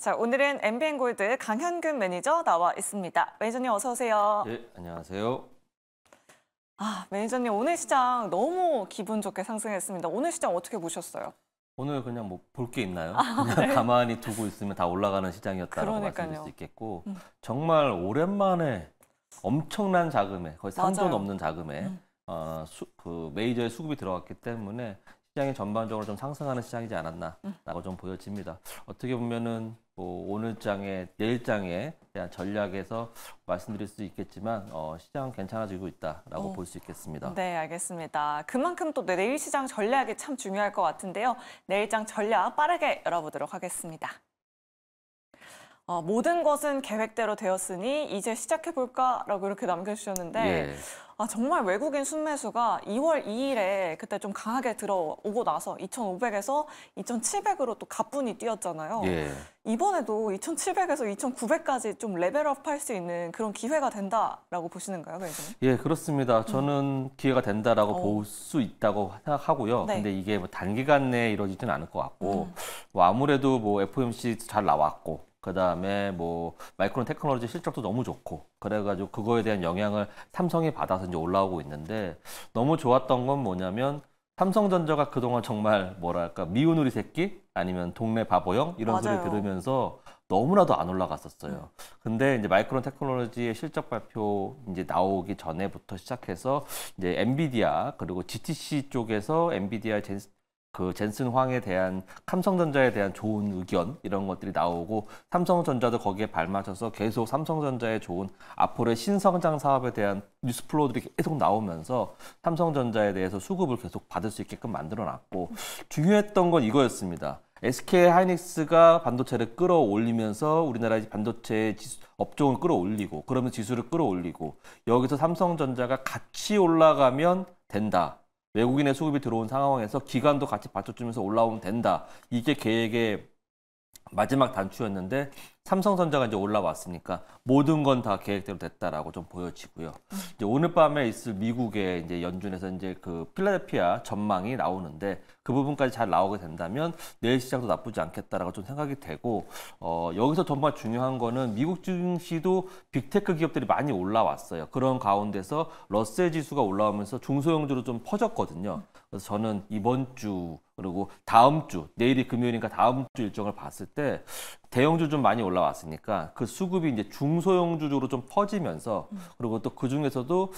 자, 오늘은 MBN 골드 강현균 매니저 나와 있습니다. 매니저님 어서 오세요. 예, 안녕하세요. 아, 매니저님 오늘 시장 너무 기분 좋게 상승했습니다. 오늘 시장 어떻게 보셨어요? 오늘 그냥 뭐 볼 게 있나요? 아, 그냥 네. 가만히 두고 있으면 다 올라가는 시장이었다고 말씀드릴 수 있겠고 음. 정말 오랜만에 엄청난 자금에 거의 3조 맞아요. 넘는 자금에 음. 어, 수, 그 메이저의 수급이 들어갔기 때문에 시장이 전반적으로 좀 상승하는 시장이지 않았나라고 음. 좀 보여집니다. 어떻게 보면은 뭐 오늘 장에 내일 장에 대한 전략에서 말씀드릴 수 있겠지만 어, 시장 은 괜찮아지고 있다라고 어. 볼수 있겠습니다. 네, 알겠습니다. 그만큼 또 내일 시장 전략이 참 중요할 것 같은데요. 내일 장 전략 빠르게 열어보도록 하겠습니다. 어, 모든 것은 계획대로 되었으니 이제 시작해볼까라고 이렇게 남겨주셨는데 예. 아, 정말 외국인 순매수가 2월 2일에 그때 좀 강하게 들어오고 나서 2,500에서 2,700으로 또 가뿐히 뛰었잖아요. 예. 이번에도 2,700에서 2,900까지 좀 레벨업 할 수 있는 그런 기회가 된다라고 보시는가요, 매니 예, 그렇습니다. 저는 음. 기회가 된다라고 어. 볼수 있다고 생각하고요. 네. 근데 이게 뭐 단기간 내에 이루어지지는 않을 것 같고 음. 뭐 아무래도 뭐 FOMC 잘 나왔고 그 다음에 뭐 마이크론 테크놀로지 실적도 너무 좋고 그래가지고 그거에 대한 영향을 삼성이 받아서 이제 올라오고 있는데 너무 좋았던 건 뭐냐면 삼성전자가 그동안 정말 뭐랄까 미운 우리 새끼 아니면 동네 바보형 이런 맞아요. 소리 들으면서 너무나도 안 올라갔었어요. 음. 근데 이제 마이크론 테크놀로지의 실적 발표 이제 나오기 전에부터 시작해서 이제 엔비디아 그리고 GTC 쪽에서 엔비디아 젠, 그 젠슨 황에 대한 삼성전자에 대한 좋은 의견 이런 것들이 나오고 삼성전자도 거기에 발맞춰서 계속 삼성전자의 좋은 앞으로의 신성장 사업에 대한 뉴스 플로우들이 계속 나오면서 삼성전자에 대해서 수급을 계속 받을 수 있게끔 만들어놨고 중요했던 건 이거였습니다. SK 하이닉스가 반도체를 끌어올리면서 우리나라 의 반도체 업종을 끌어올리고 그러면 지수를 끌어올리고 여기서 삼성전자가 같이 올라가면 된다. 외국인의 수급이 들어온 상황에서 기간도 같이 받쳐주면서 올라오면 된다. 이게 계획의 마지막 단추였는데 삼성전자가 이제 올라왔으니까 모든 건 다 계획대로 됐다라고 좀 보여지고요. 이제 오늘 밤에 있을 미국의 이제 연준에서 이제 그 필라델피아 전망이 나오는데 그 부분까지 잘 나오게 된다면 내일 시장도 나쁘지 않겠다라고 좀 생각이 되고 어 여기서 정말 중요한 거는 미국 증시도 빅테크 기업들이 많이 올라왔어요. 그런 가운데서 러셀 지수가 올라오면서 중소형주로 좀 퍼졌거든요. 그래서 저는 이번 주 그리고 다음 주 내일이 금요일이니까 다음 주 일정을 봤을 때 대형주 좀 많이 올라왔으니까 그 수급이 이제 중소형주 쪽으로 좀 퍼지면서 음. 그리고 또 그 중에서도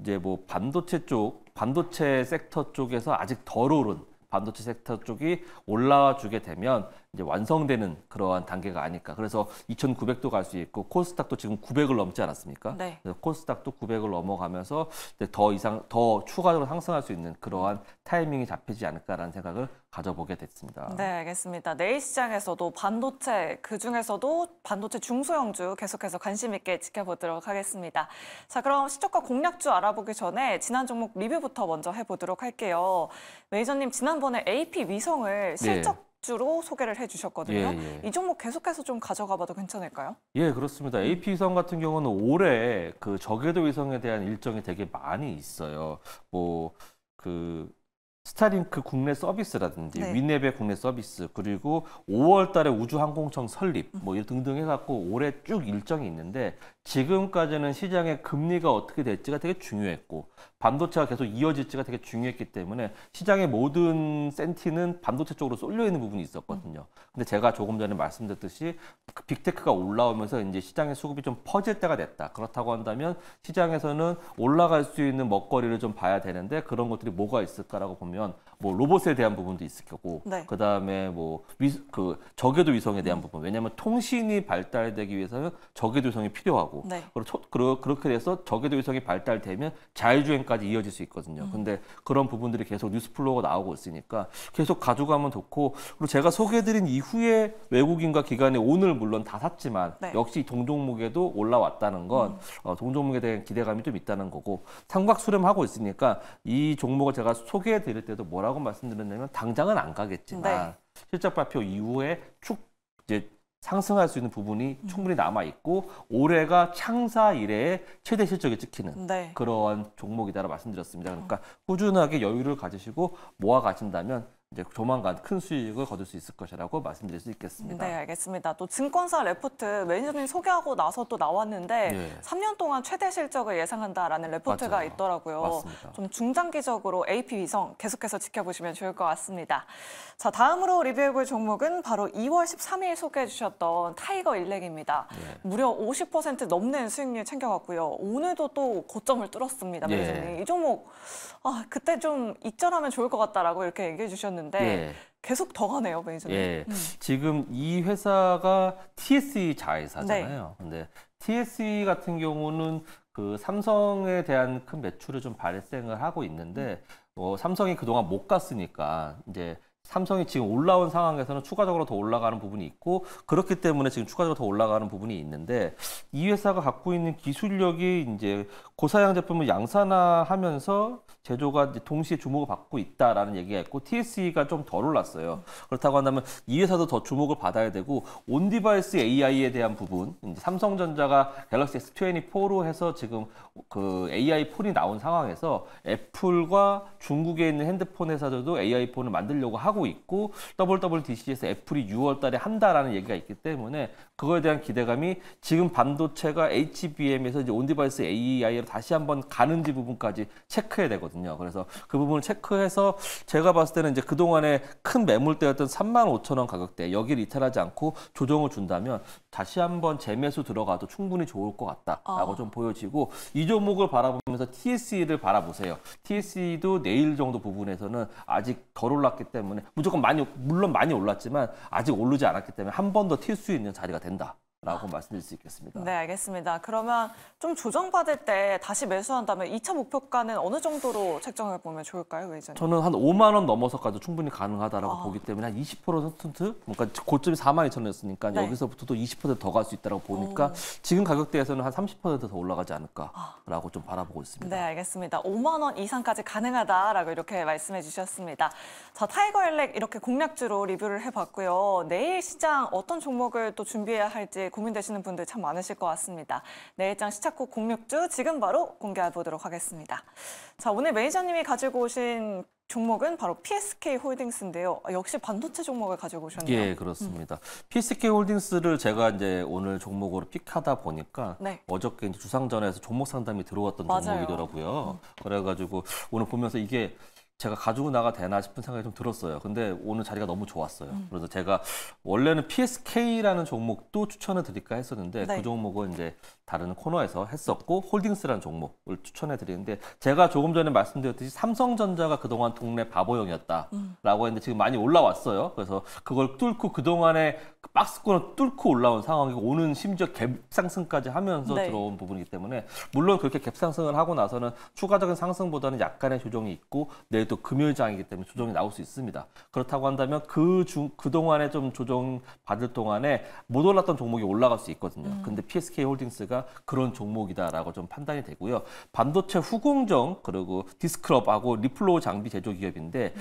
이제 뭐 반도체 쪽 반도체 섹터 쪽에서 아직 덜 오른 반도체 섹터 쪽이 올라와 주게 되면 이제 완성되는 그러한 단계가 아닐까. 그래서 2,900도 갈 수 있고 코스닥도 지금 900을 넘지 않았습니까? 네. 코스닥도 900을 넘어가면서 더 이상 더 추가적으로 상승할 수 있는 그러한 타이밍이 잡히지 않을까라는 생각을 가져보게 됐습니다. 네, 알겠습니다. 내일 시장에서도 반도체 그중에서도 반도체 중소형주 계속해서 관심 있게 지켜보도록 하겠습니다. 자, 그럼 시적과 공략주 알아보기 전에 지난 종목 리뷰부터 먼저 해보도록 할게요. 매니저님 지난번에 AP 위성을 네. 실적 네. 주로 소개를 해주셨거든요. 예, 예. 이 종목 계속해서 좀 가져가봐도 괜찮을까요? 예, 그렇습니다. 음. AP 위성 같은 경우는 올해 그 저궤도 위성에 대한 일정이 되게 많이 있어요. 뭐그 스타링크 그 국내 서비스라든지 네. 위넷의 국내 서비스 그리고 5월달에 우주항공청 설립 뭐 등등 해갖고 올해 쭉 일정이 있는데 지금까지는 시장의 금리가 어떻게 될지가 되게 중요했고 반도체가 계속 이어질지가 되게 중요했기 때문에 시장의 모든 센티는 반도체 쪽으로 쏠려 있는 부분이 있었거든요. 근데 제가 조금 전에 말씀드렸듯이 그 빅테크가 올라오면서 이제 시장의 수급이 좀 퍼질 때가 됐다. 그렇다고 한다면 시장에서는 올라갈 수 있는 먹거리를 좀 봐야 되는데 그런 것들이 뭐가 있을까라고 보면. 보면 뭐 로봇에 대한 부분도 있을 거고 네. 그다음에 뭐 그 저궤도 위성에 대한 부분 왜냐하면 통신이 발달되기 위해서는 저궤도 위성이 필요하고 네. 그리고 그렇게 돼서 저궤도 위성이 발달되면 자율주행까지 이어질 수 있거든요 음. 근데 그런 부분들이 계속 뉴스플로우가 나오고 있으니까 계속 가져가면 좋고 그리고 제가 소개해드린 이후에 외국인과 기관이 오늘 물론 다 샀지만 네. 역시 동종목에도 올라왔다는 건 음. 어, 동종목에 대한 기대감이 좀 있다는 거고 삼각 수렴하고 있으니까 이 종목을 제가 소개해드릴 때도 뭐라고 뭐라고 말씀드렸냐면 당장은 안 가겠지만 네. 실적 발표 이후에 축 이제 상승할 수 있는 부분이 음. 충분히 남아 있고 올해가 창사 이래 최대 실적이 찍히는 네. 그런 종목이다라고 말씀드렸습니다. 그러니까 음. 꾸준하게 여유를 가지시고 모아 가신다면 이제 조만간 큰 수익을 거둘 수 있을 것이라고 말씀드릴 수 있겠습니다. 네, 알겠습니다. 또 증권사 레포트 매니저님 소개하고 나서 또 나왔는데 네. 예. 3년 동안 최대 실적을 예상한다라는 레포트가 맞아요. 있더라고요. 맞습니다. 좀 중장기적으로 AP 위성 계속해서 지켜보시면 좋을 것 같습니다. 자, 다음으로 리뷰해볼 종목은 바로 2월 13일 소개해주셨던 타이거 일렉입니다. 네. 무려 50% 넘는 수익률 챙겨갔고요. 오늘도 또 고점을 뚫었습니다, 매니저님. 네. 이 종목 아, 그때 좀 입절하면 좋을 것 같다라고 이렇게 얘기해 주셨는데 있는데 예. 계속 더 가네요, 매니저님. 예. 음. 지금 이 회사가 TSE 자회사잖아요. 네. 근데 TSE 같은 경우는 그 삼성에 대한 큰 매출을 좀 발생을 하고 있는데 음. 어, 삼성이 그동안 못 갔으니까 이제 삼성이 지금 올라온 상황에서는 추가적으로 더 올라가는 부분이 있고 그렇기 때문에 지금 추가적으로 더 올라가는 부분이 있는데 이 회사가 갖고 있는 기술력이 이제 고사양 제품을 양산화하면서 제조가 동시에 주목을 받고 있다라는 얘기가 있고 TSE가 좀 덜 올랐어요. 그렇다고 한다면 이 회사도 더 주목을 받아야 되고 온 디바이스 AI에 대한 부분 삼성전자가 갤럭시 S24로 해서 지금 그 AI 폰이 나온 상황에서 애플과 중국에 있는 핸드폰 회사들도 AI 폰을 만들려고 하고 하고 있고 WWDC에서 애플이 6월 달에 한다라는 얘기가 있기 때문에 그거에 대한 기대감이 지금 반도체가 HBM에서 이제 온디바이스 AI로 다시 한번 가는지 부분까지 체크해야 되거든요. 그래서 그 부분을 체크해서 제가 봤을 때는 이제 그동안에 큰 매물대였던 3만 5천 원 가격대 여기를 이탈하지 않고 조정을 준다면 다시 한번 재매수 들어가도 충분히 좋을 것 같다라고 어. 좀 보여지고 이 종목을 바라보면서 TSE를 바라보세요. TSE도 내일 정도 부분에서는 아직 덜 올랐기 때문에 때문에 무조건 많이 물론 많이 올랐지만 아직 오르지 않았기 때문에 한 번 더 튈 수 있는 자리가 된다. 라고 말씀드릴 수 있겠습니다. 네, 알겠습니다. 그러면 좀 조정받을 때 다시 매수한다면 2차 목표가는 어느 정도로 책정해 보면 좋을까요, 의전 저는 한 5만 원 넘어서까지 충분히 가능하다라고 아. 보기 때문에 한 20% 센트? 그러니까 고점이 4만 2천이었으니까 네. 여기서부터도 20%더 갈 수 있다고 보니까 오. 지금 가격대에서는 한 30%더 올라가지 않을까라고 아. 좀 바라보고 있습니다. 네, 알겠습니다. 5만 원 이상까지 가능하다라고 이렇게 말씀해 주셨습니다. 자, 타이거 일렉 이렇게 공략주로 리뷰를 해봤고요. 내일 시장 어떤 종목을 또 준비해야 할지 고민되시는 분들 참 많으실 것 같습니다. 내일장 네, 시작 후 공육주 지금 바로 공개해 보도록 하겠습니다. 자, 오늘 매니저님이 가지고 오신 종목은 바로 PSK 홀딩스인데요. 어, 역시 반도체 종목을 가지고 오셨네요. 예, 그렇습니다. 음. PSK 홀딩스를 제가 이제 오늘 종목으로 픽하다 보니까 네. 어저께 주상전에서 종목 상담이 들어왔던 맞아요. 종목이더라고요. 음. 그래가지고 오늘 보면서 이게 제가 가지고 나가 되나 싶은 생각이 좀 들었어요. 근데 오늘 자리가 너무 좋았어요. 음. 그래서 제가 원래는 PSK라는 종목도 추천해 드릴까 했었는데 네. 그 종목은 이제 다른 코너에서 했었고 홀딩스라는 종목을 추천해 드리는데 제가 조금 전에 말씀드렸듯이 삼성전자가 그동안 동네 바보형이었다라고 음. 했는데 지금 많이 올라왔어요. 그래서 그걸 뚫고 그동안에 박스권을 뚫고 올라온 상황이고 오는 심지어 갭상승까지 하면서 네. 들어온 부분이기 때문에 물론 그렇게 갭상승을 하고 나서는 추가적인 상승보다는 약간의 조정이 있고 내일 또 금요일장이기 때문에 조정이 나올 수 있습니다. 그렇다고 한다면 그 중, 그동안에 좀 조정 받을 동안에 못 올랐던 종목이 올라갈 수 있거든요. 음. 근데 PSK 홀딩스가 그런 종목이다라고 좀 판단이 되고요. 반도체 후공정 그리고 디스크럽하고 리플로우 장비 제조 기업인데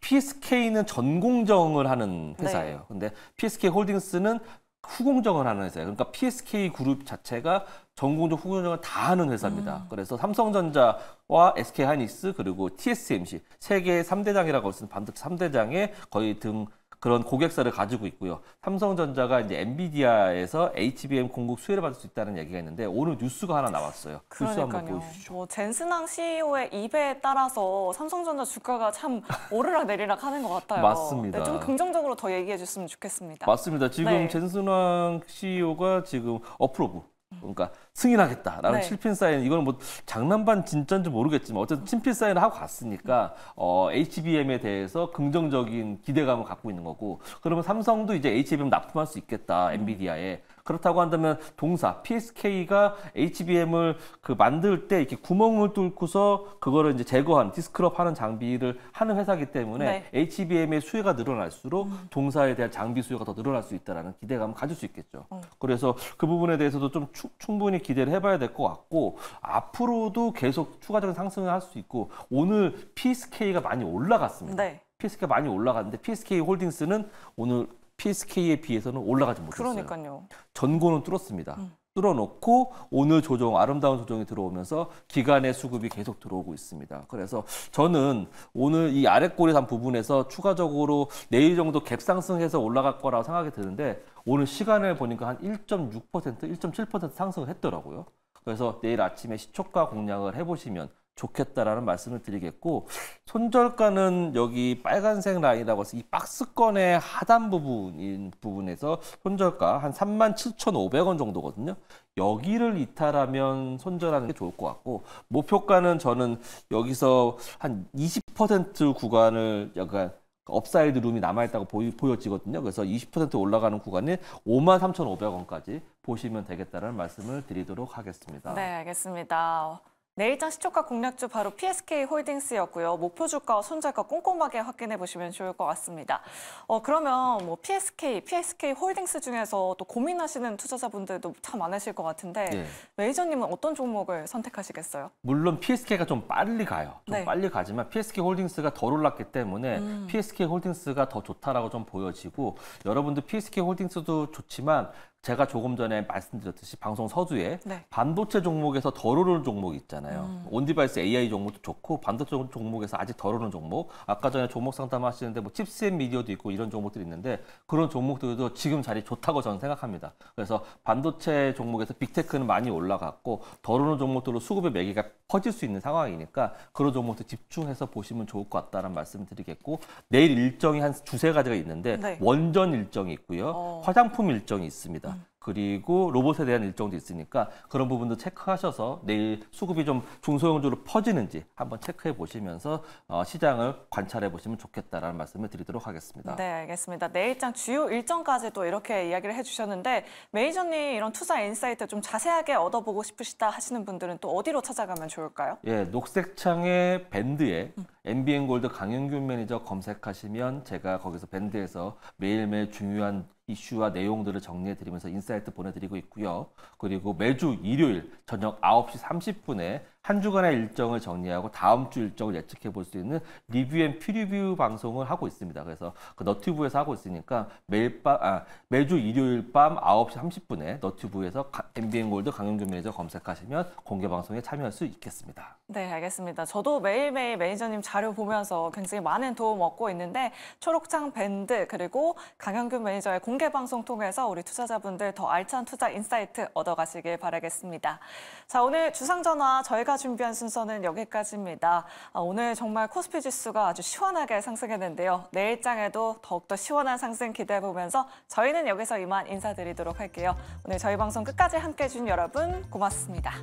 PSK는 전공정을 하는 네. 회사예요. 네. 근데 PSK 홀딩스는 후공정을 하는 회사예요. 그러니까 PSK 그룹 자체가 전공정, 후공정을 다 하는 회사입니다. 음. 그래서 삼성전자와 SK하이닉스 그리고 TSMC 세계 3대장이라고 할 수 있는 반도체 3대장의 거의 등 그런 고객사를 가지고 있고요. 삼성전자가 이제 엔비디아에서 HBM 공급 수혜를 받을 수 있다는 얘기가 있는데 오늘 뉴스가 하나 나왔어요. 뉴스 한번 보여주시죠. 뭐 젠슨항 CEO의 입에 따라서 삼성전자 주가가 참 오르락 내리락 하는 것 같아요. 맞습니다. 네, 좀 긍정적으로 더 얘기해 줬으면 좋겠습니다. 맞습니다. 지금 네. 젠슨항 CEO가 지금 어프로브 그러니까 승인하겠다라는 네. 칠핀 사인 이거는뭐 장난반 진짠지 모르겠지만 어쨌든 친필 사인을 하고 갔으니까 어, HBM에 대해서 긍정적인 기대감을 갖고 있는 거고 그러면 삼성도 이제 HBM 납품할 수 있겠다 음. 엔비디아에 음. 그렇다고 한다면 동사 PSK가 HBM을 그 만들 때 이렇게 구멍을 뚫고서 그거를 이제 제거한 디스크럽 하는 장비를 하는 회사기 때문에 네. HBM의 수요가 늘어날수록 음. 동사에 대한 장비 수요가 더 늘어날 수 있다라는 기대감을 가질 수 있겠죠. 음. 그래서 그 부분에 대해서도 좀 추, 충분히 기대를 해봐야 될 것 같고 앞으로도 계속 추가적인 상승을 할 수 있고 오늘 PSK가 많이 올라갔습니다. 네. PSK가 많이 올라갔는데 PSK 홀딩스는 오늘 PSK에 비해서는 올라가지 못했어요. 그러니까요. 전고는 뚫었습니다. 음. 뚫어놓고 오늘 조정 아름다운 조정이 들어오면서 기간의 수급이 계속 들어오고 있습니다. 그래서 저는 오늘 이 아랫골이 산 부분에서 추가적으로 내일 정도 갭상승해서 올라갈 거라고 생각이 드는데 오늘 시간을 보니까 한 1.6%, 1.7% 상승을 했더라고요. 그래서 내일 아침에 시초가 공략을 해보시면 좋겠다라는 말씀을 드리겠고 손절가는 여기 빨간색 라인이라고 해서 이 박스권의 하단 부분인 부분에서 손절가 한 37,500원 정도거든요. 여기를 이탈하면 손절하는 게 좋을 것 같고 목표가는 저는 여기서 한 20% 구간을 약간 업사이드 룸이 남아있다고 보여지거든요. 그래서 20% 올라가는 구간이 53,500원까지 보시면 되겠다는 말씀을 드리도록 하겠습니다. 네, 알겠습니다. 내일장 시초가 공략주 바로 PSK 홀딩스였고요. 목표 뭐 주가와 손절가 꼼꼼하게 확인해 보시면 좋을 것 같습니다. 어, 그러면 뭐 PSK, PSK 홀딩스 중에서 또 고민하시는 투자자분들도 참 많으실 것 같은데 네. 매니저님은 어떤 종목을 선택하시겠어요? 물론 PSK가 좀 빨리 가요. 좀 네. 빨리 가지만 PSK 홀딩스가 덜 올랐기 때문에 음. PSK 홀딩스가 더 좋다라고 좀 보여지고 여러분들 PSK 홀딩스도 좋지만 제가 조금 전에 말씀드렸듯이 방송 서두에 네. 반도체 종목에서 덜 오르는 종목이 있잖아요. 음. 온디바이스 AI 종목도 좋고 반도체 종목에서 아직 덜 오르는 종목. 아까 전에 종목 상담하시는데 뭐 칩스앤 미디어도 있고 이런 종목들이 있는데 그런 종목들도 지금 자리 좋다고 저는 생각합니다. 그래서 반도체 종목에서 빅테크는 많이 올라갔고 덜 오르는 종목들로 수급의 매기가 퍼질 수 있는 상황이니까 그런 종목들 집중해서 보시면 좋을 것 같다는 말씀을 드리겠고 내일 일정이 한 두세 가지가 있는데 네. 원전 일정이 있고요. 어. 화장품 일정이 있습니다. 그리고 로봇에 대한 일정도 있으니까 그런 부분도 체크하셔서 내일 수급이 좀 중소형주로 퍼지는지 한번 체크해 보시면서 어, 시장을 관찰해 보시면 좋겠다라는 말씀을 드리도록 하겠습니다. 네, 알겠습니다. 내일장 네, 주요 일정까지도 이렇게 이야기를 해주셨는데 매니저님 이런 투자 인사이트 좀 자세하게 얻어보고 싶으시다 하시는 분들은 또 어디로 찾아가면 좋을까요? 예, 녹색창의 밴드에 음. MBN 골드 강영균 매니저 검색하시면 제가 거기서 밴드에서 매일매일 중요한 이슈와 내용들을 정리해 드리면서 인사이트 보내드리고 있고요. 그리고 매주 일요일 저녁 9시 30분에 한 주간의 일정을 정리하고 다음 주 일정을 예측해 볼 수 있는 리뷰 앤 피리뷰 방송을 하고 있습니다. 그래서 그 너튜브에서 하고 있으니까 매일 밤, 아, 매주 일요일 밤 9시 30분에 너튜브에서 MBN 골드 강용규 매니저 검색하시면 공개 방송에 참여할 수 있겠습니다. 네, 알겠습니다. 저도 매일매일 매니저님 자료 보면서 굉장히 많은 도움 얻고 있는데 초록창 밴드 그리고 강현균 매니저의 공개 방송 통해서 우리 투자자분들 더 알찬 투자 인사이트 얻어가시길 바라겠습니다. 자, 오늘 주상전화 저희가 준비한 순서는 여기까지입니다. 아, 오늘 정말 코스피 지수가 아주 시원하게 상승했는데요. 내일장에도 더욱더 시원한 상승 기대해보면서 저희는 여기서 이만 인사드리도록 할게요. 오늘 저희 방송 끝까지 함께해 주신 여러분 고맙습니다.